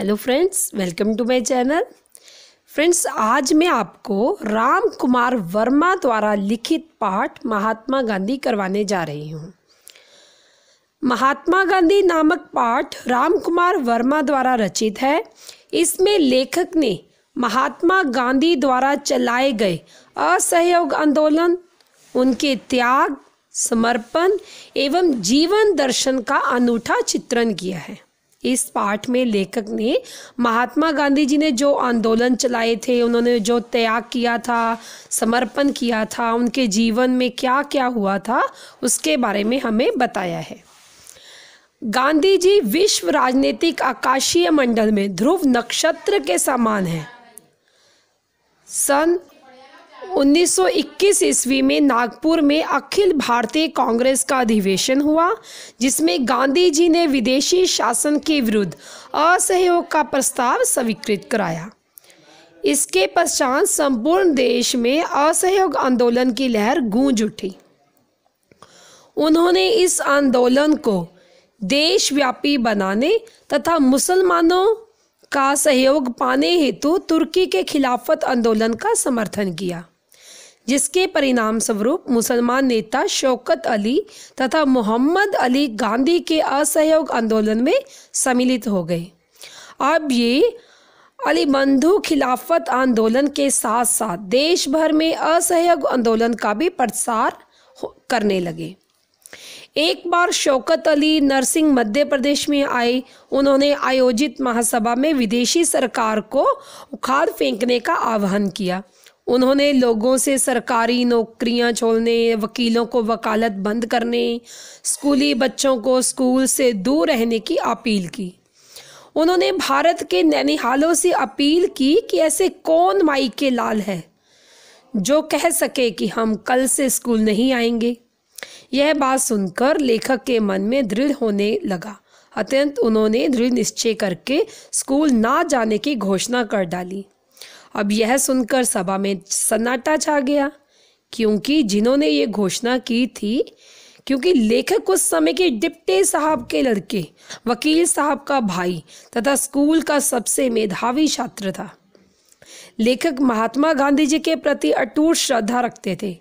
hello friends welcome to my channel friends आज मैं आपको राम कुमार वर्मा द्वारा लिखित पाठ महात्मा गांधी करवाने जा रही हूँ महात्मा गांधी नामक पाठ राम कुमार वर्मा द्वारा रचित है इसमें लेखक ने महात्मा गांधी द्वारा चलाए गए असहयोग आंदोलन उनके त्याग समर्पण एवं जीवन दर्शन का अनूठा चित्रण किया है इस पाठ में लेखक ने महात्मा गांधी जी ने जो आंदोलन चलाए थे उन्होंने जो त्याग किया था समर्पण किया था उनके जीवन में क्या क्या हुआ था उसके बारे में हमें बताया है गांधी जी विश्व राजनीतिक आकाशीय मंडल में ध्रुव नक्षत्र के समान हैं सन 1921 ईस्वी में नागपुर में अखिल भारतीय कांग्रेस का अधिवेशन हुआ जिसमें गांधी जी ने विदेशी शासन के विरुद्ध असहयोग का प्रस्ताव स्वीकृत कराया इसके पश्चात संपूर्ण देश में असहयोग आंदोलन की लहर गूंज उठी उन्होंने इस आंदोलन को देशव्यापी बनाने तथा मुसलमानों का सहयोग पाने हेतु तुर्की के खिलाफत आंदोलन का समर्थन किया जिसके परिणाम स्वरूप मुसलमान नेता शौकत अली तथा मोहम्मद अली गांधी के असहयोग आंदोलन में सम्मिलित हो गए अब ये अली बंधु खिलाफत आंदोलन के साथ साथ देश भर में असहयोग आंदोलन का भी प्रसार करने लगे एक बार शौकत अली नरसिंह मध्य प्रदेश में आए उन्होंने आयोजित महासभा में विदेशी सरकार को उखाड़ फेंकने का आह्वान किया उन्होंने लोगों से सरकारी नौकरियां छोड़ने वकीलों को वकालत बंद करने स्कूली बच्चों को स्कूल से दूर रहने की अपील की उन्होंने भारत के नैनिहालों से अपील की कि ऐसे कौन माई के लाल है जो कह सके कि हम कल से स्कूल नहीं आएंगे यह बात सुनकर लेखक के मन में दृढ़ होने लगा अत्यंत उन्होंने दृढ़ निश्चय करके स्कूल ना जाने की घोषणा कर डाली अब यह सुनकर सभा में सन्नाटा छा गया क्योंकि जिन्होंने ये घोषणा की थी क्योंकि लेखक उस समय के डिप्टी साहब के लड़के वकील साहब का भाई तथा स्कूल का सबसे मेधावी छात्र था लेखक महात्मा गांधी जी के प्रति अटूट श्रद्धा रखते थे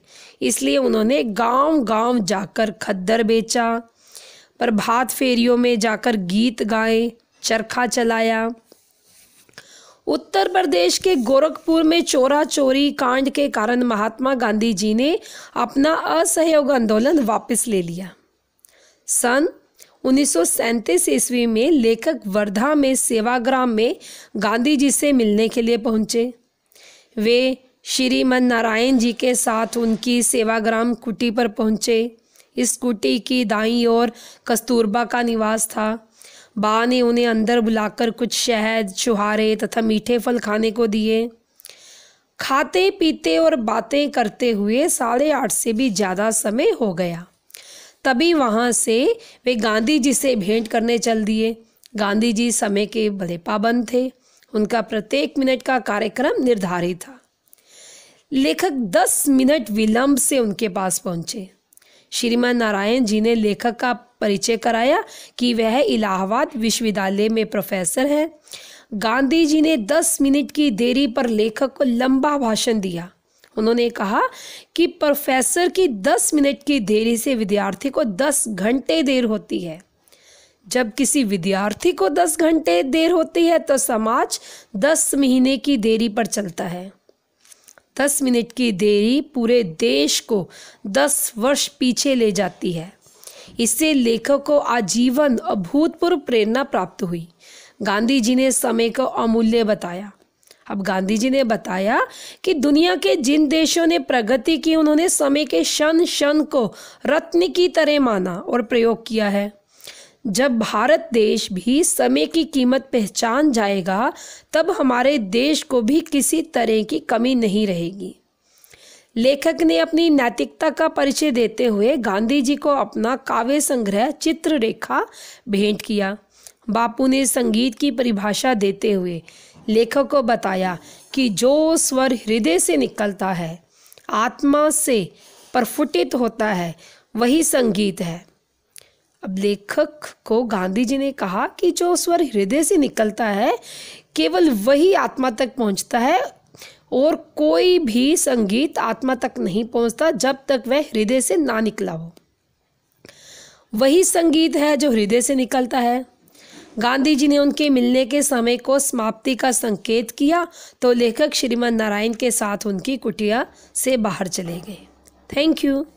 इसलिए उन्होंने गांव-गांव जाकर खद्दर बेचा प्रभात फेरियों में जाकर गीत गाए चरखा चलाया उत्तर प्रदेश के गोरखपुर में चोरा चोरी कांड के कारण महात्मा गांधी जी ने अपना असहयोग आंदोलन वापस ले लिया सन उन्नीस ईस्वी में लेखक वर्धा में सेवाग्राम में गांधी जी से मिलने के लिए पहुंचे वे श्रीमन नारायण जी के साथ उनकी सेवाग्राम कुटी पर पहुंचे इस कुटी की दाई ओर कस्तूरबा का निवास था बा ने उन्हें अंदर बुलाकर कुछ शहद छुहारे तथा मीठे फल खाने को दिए खाते पीते और बातें करते हुए साढ़े आठ से भी ज़्यादा समय हो गया तभी वहाँ से वे गांधी जी से भेंट करने चल दिए गांधी जी समय के बड़े पाबंद थे उनका प्रत्येक मिनट का कार्यक्रम निर्धारित था लेखक दस मिनट विलंब से उनके पास पहुंचे श्रीमान नारायण जी ने लेखक का परिचय कराया कि वह इलाहाबाद विश्वविद्यालय में प्रोफेसर हैं गांधी जी ने दस मिनट की देरी पर लेखक को लंबा भाषण दिया उन्होंने कहा कि प्रोफेसर की दस मिनट की देरी से विद्यार्थी को दस घंटे देर होती है जब किसी विद्यार्थी को दस घंटे देर होती है तो समाज दस महीने की देरी पर चलता है दस मिनट की देरी पूरे देश को दस वर्ष पीछे ले जाती है इससे लेखक को आजीवन अभूतपूर्व प्रेरणा प्राप्त हुई गांधी जी ने समय को अमूल्य बताया अब गांधी जी ने बताया कि दुनिया के जिन देशों ने प्रगति की उन्होंने समय के क्षण क्षण को रत्न की तरह माना और प्रयोग किया है जब भारत देश भी समय की कीमत पहचान जाएगा तब हमारे देश को भी किसी तरह की कमी नहीं रहेगी लेखक ने अपनी नैतिकता का परिचय देते हुए गांधी जी को अपना काव्य संग्रह चित्र रेखा भेंट किया बापू ने संगीत की परिभाषा देते हुए लेखक को बताया कि जो स्वर हृदय से निकलता है आत्मा से प्रफुटित होता है वही संगीत है अब लेखक को गांधी जी ने कहा कि जो स्वर हृदय से निकलता है केवल वही आत्मा तक पहुंचता है और कोई भी संगीत आत्मा तक नहीं पहुंचता जब तक वह हृदय से ना निकला हो वही संगीत है जो हृदय से निकलता है गांधी जी ने उनके मिलने के समय को समाप्ति का संकेत किया तो लेखक श्रीमद नारायण के साथ उनकी कुटिया से बाहर चले गए थैंक यू